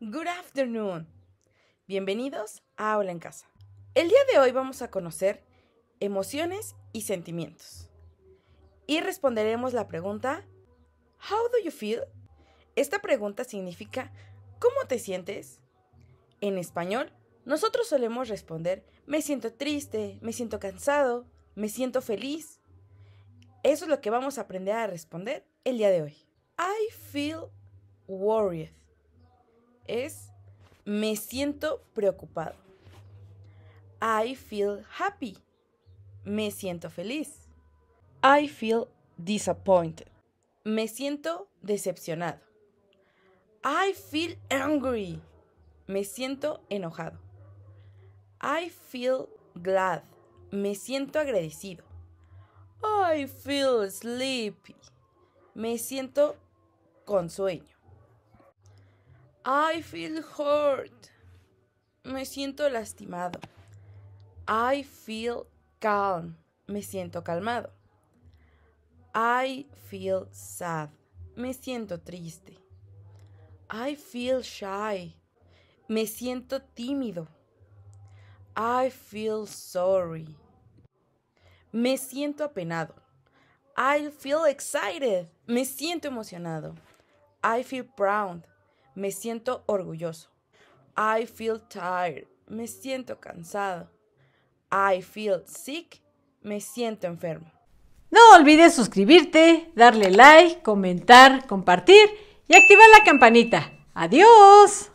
good afternoon. Bienvenidos a Aula en Casa. El día de hoy vamos a conocer emociones y sentimientos. Y responderemos la pregunta How do you feel? Esta pregunta significa ¿cómo te sientes? En español, nosotros solemos responder me siento triste, me siento cansado, me siento feliz. Eso es lo que vamos a aprender a responder el día de hoy. I feel worried es me siento preocupado. I feel happy. Me siento feliz. I feel disappointed. Me siento decepcionado. I feel angry. Me siento enojado. I feel glad. Me siento agradecido. I feel sleepy. Me siento con sueño. I feel hurt. Me siento lastimado. I feel calm. Me siento calmado. I feel sad. Me siento triste. I feel shy. Me siento tímido. I feel sorry. Me siento apenado. I feel excited. Me siento emocionado. I feel proud. Me siento orgulloso. I feel tired. Me siento cansado. I feel sick. Me siento enfermo. No olvides suscribirte, darle like, comentar, compartir y activar la campanita. ¡Adiós!